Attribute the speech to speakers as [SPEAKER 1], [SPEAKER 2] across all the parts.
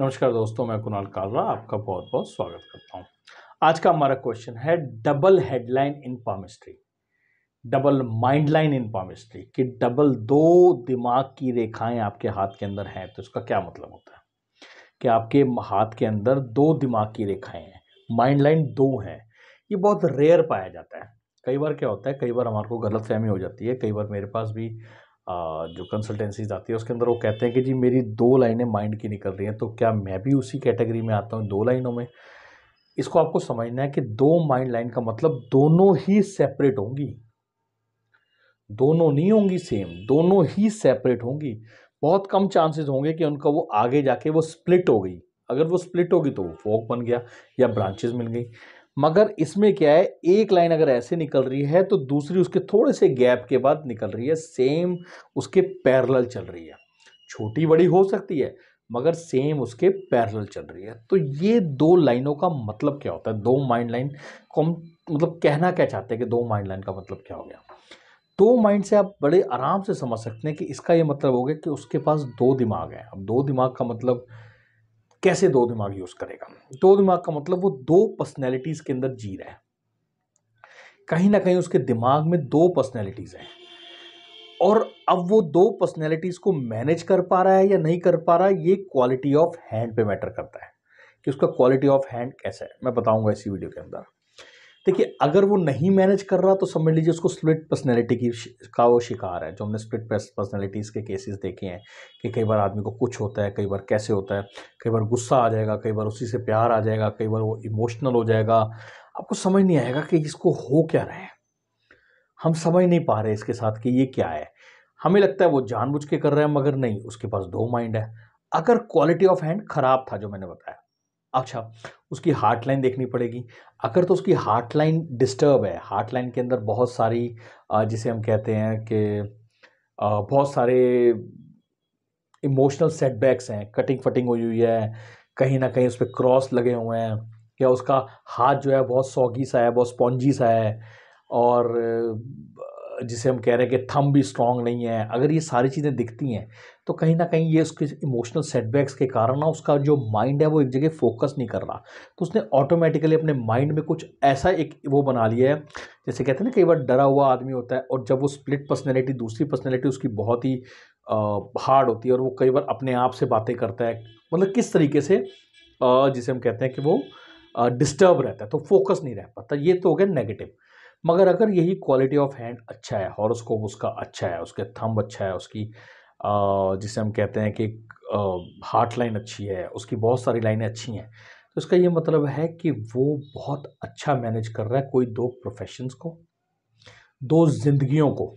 [SPEAKER 1] नमस्कार दोस्तों मैं कुणाल कालरा आपका बहुत बहुत स्वागत करता हूँ आज का हमारा क्वेश्चन है double headline in palmistry double mind line in palmistry कि डबल दो दिमाग की रेखाएं आपके हाथ के अंदर हैं तो इसका क्या मतलब होता है कि आपके हाथ के अंदर दो दिमाग की रेखाएं हैं माइंड लाइन दो हैं ये बहुत रेयर पाया जाता है कई बार क्या होता है कई बार हमारे को गलत फहमी हो जाती है कई बार मेरे पास भी जो कंसल्टेंसीज आती है उसके अंदर वो कहते हैं कि जी मेरी दो लाइनें माइंड की निकल रही हैं तो क्या मैं भी उसी कैटेगरी में आता हूँ दो लाइनों में इसको आपको समझना है कि दो माइंड लाइन का मतलब दोनों ही सेपरेट होंगी दोनों नहीं होंगी सेम दोनों ही सेपरेट होंगी बहुत कम चांसेस होंगे कि उनका वो आगे जाके वो स्प्लिट हो गई अगर वो स्प्लिट होगी तो वो फोक बन गया या ब्रांचेस मिल गई मगर इसमें क्या है एक लाइन अगर ऐसे निकल रही है तो दूसरी उसके थोड़े से गैप के बाद निकल रही है सेम उसके पैरल चल रही है छोटी बड़ी हो सकती है मगर सेम उसके पैरल चल रही है तो ये दो लाइनों का मतलब क्या होता है दो माइंड लाइन को हम मतलब कहना क्या चाहते हैं कि दो माइंड लाइन का मतलब क्या हो गया दो माइंड से आप बड़े आराम से समझ सकते हैं कि इसका ये मतलब हो गया कि उसके पास दो दिमाग हैं अब दो दिमाग का मतलब कैसे दो दिमाग यूज़ करेगा दो दिमाग का मतलब वो दो पर्सनैलिटीज़ के अंदर जी रहा है कहीं ना कहीं उसके दिमाग में दो पर्सनैलिटीज़ हैं और अब वो दो पर्सनैलिटीज़ को मैनेज कर पा रहा है या नहीं कर पा रहा है ये क्वालिटी ऑफ हैंड पे मैटर करता है कि उसका क्वालिटी ऑफ हैंड कैसा है मैं बताऊंगा इसी वीडियो के अंदर देखिए अगर वो नहीं मैनेज कर रहा तो समझ लीजिए उसको स्प्लिट पर्सनैलिटी की का वो शिकार है जो हमने स्प्लिट पर्सनैलिटीज़ के केसेस देखे हैं कि कई बार आदमी को कुछ होता है कई बार कैसे होता है कई बार गुस्सा आ जाएगा कई बार उसी से प्यार आ जाएगा कई बार वो इमोशनल हो जाएगा आपको समझ नहीं आएगा कि इसको हो क्या रहा है हम समझ नहीं पा रहे इसके साथ कि ये क्या है हमें लगता है वो जानबूझ के कर रहे हैं मगर नहीं उसके पास दो माइंड है अगर क्वालिटी ऑफ हैंड ख़राब था जो मैंने बताया अच्छा उसकी हार्ट लाइन देखनी पड़ेगी अगर तो उसकी हार्ट लाइन डिस्टर्ब है हार्ट लाइन के अंदर बहुत सारी जिसे हम कहते हैं कि बहुत सारे इमोशनल सेटबैक्स हैं कटिंग फटिंग हुई हुई है कहीं ना कहीं उस पर क्रॉस लगे हुए हैं या उसका हाथ जो है बहुत सौगी सा है बहुत स्पॉन्जी सा है और जिसे हम कह रहे हैं कि थम भी स्ट्रांग नहीं है अगर ये सारी चीज़ें दिखती हैं तो कहीं ना कहीं ये उसके इमोशनल सेटबैक्स के कारण ना उसका जो माइंड है वो एक जगह फोकस नहीं कर रहा तो उसने ऑटोमेटिकली अपने माइंड में कुछ ऐसा एक वो बना लिया है जैसे कहते हैं ना कई बार डरा हुआ आदमी होता है और जब वो स्प्लिट पर्सनैलिटी दूसरी पर्सनैलिटी उसकी बहुत ही हार्ड होती है और वो कई बार अपने आप से बातें करता है मतलब किस तरीके से जिसे हम कहते हैं कि वो डिस्टर्ब रहता है तो फोकस नहीं रह पाता ये तो हो गया नेगेटिव मगर अगर यही क्वालिटी ऑफ हैंड अच्छा है हॉरोस्कोप उसका अच्छा है उसके थंब अच्छा है उसकी जिसे हम कहते हैं कि हार्ट लाइन अच्छी है उसकी बहुत सारी लाइनें अच्छी हैं तो इसका ये मतलब है कि वो बहुत अच्छा मैनेज कर रहा है कोई दो प्रोफेशंस को दो जिंदगियों को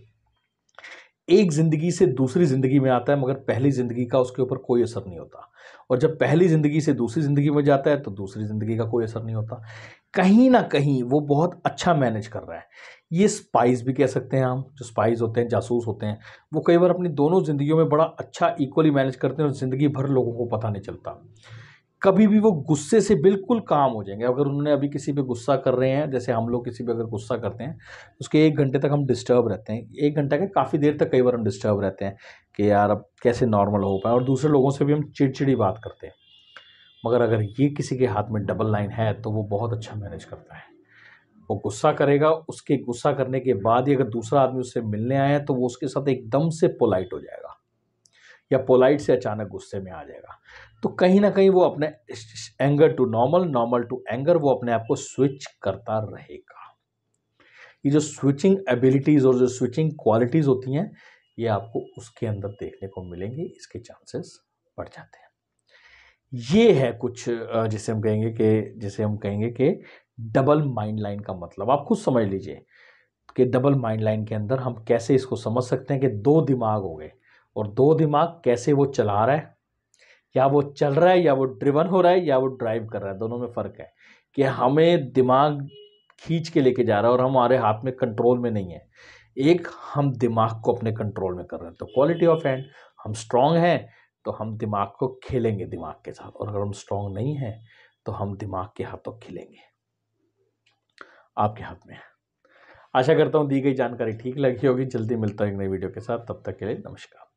[SPEAKER 1] एक ज़िंदगी से दूसरी ज़िंदगी में आता है मगर पहली ज़िंदगी का उसके ऊपर कोई असर नहीं होता और जब पहली ज़िंदगी से दूसरी ज़िंदगी में जाता है तो दूसरी ज़िंदगी का कोई असर नहीं होता कहीं ना कहीं वो बहुत अच्छा मैनेज कर रहा है ये स्पाइस भी कह सकते हैं हम जो स्पाइस होते हैं जासूस होते हैं वो कई बार अपनी दोनों ज़िंदगियों में बड़ा अच्छा इक्वली मैनेज करते हैं और ज़िंदगी भर लोगों को पता नहीं चलता कभी भी वो गुस्से से बिल्कुल काम हो जाएंगे अगर उन्होंने अभी किसी पे गुस्सा कर रहे हैं जैसे हम लोग किसी पे अगर गुस्सा करते हैं उसके एक घंटे तक हम डिस्टर्ब रहते हैं एक घंटा के काफ़ी देर तक कई बार हम डिस्टर्ब रहते हैं कि यार अब कैसे नॉर्मल हो पाए और दूसरे लोगों से भी हम चिड़चिड़ी बात करते हैं मगर अगर ये किसी के हाथ में डबल लाइन है तो वो बहुत अच्छा मैनेज करता है वो गुस्सा करेगा उसके गुस्सा करने के बाद ही अगर दूसरा आदमी उससे मिलने आया तो वो उसके साथ एकदम से पोलाइट हो जाएगा या पोलाइट से अचानक गुस्से में आ जाएगा तो कहीं ना कहीं वो अपने anger to normal normal to anger वो अपने आप को स्विच करता रहेगा ये जो स्विचिंग एबिलिटीज़ और जो स्विचिंग क्वालिटीज़ होती हैं ये आपको उसके अंदर देखने को मिलेंगी इसके चांसेस बढ़ जाते हैं ये है कुछ जिसे हम कहेंगे कि जिसे हम कहेंगे कि डबल माइंड लाइन का मतलब आप खुद समझ लीजिए कि डबल माइंड लाइन के अंदर हम कैसे इसको समझ सकते हैं कि दो दिमाग हो गए और दो दिमाग कैसे वो चला रहा है या वो चल रहा है या वो ड्रिवन हो रहा है या वो ड्राइव कर रहा है दोनों में फ़र्क है कि हमें दिमाग खींच के लेके जा रहा है और हमारे हाथ में कंट्रोल में नहीं है एक हम दिमाग को अपने कंट्रोल में कर रहे हैं तो क्वालिटी ऑफ हैंड हम स्ट्रांग हैं तो हम दिमाग को खेलेंगे दिमाग के साथ और अगर हम स्ट्रांग नहीं हैं तो हम दिमाग के हाथों खिलेंगे आपके हाथ में आशा करता हूँ दी गई जानकारी ठीक लगी होगी जल्दी मिलता हूँ एक नई वीडियो के साथ तब तक के लिए नमस्कार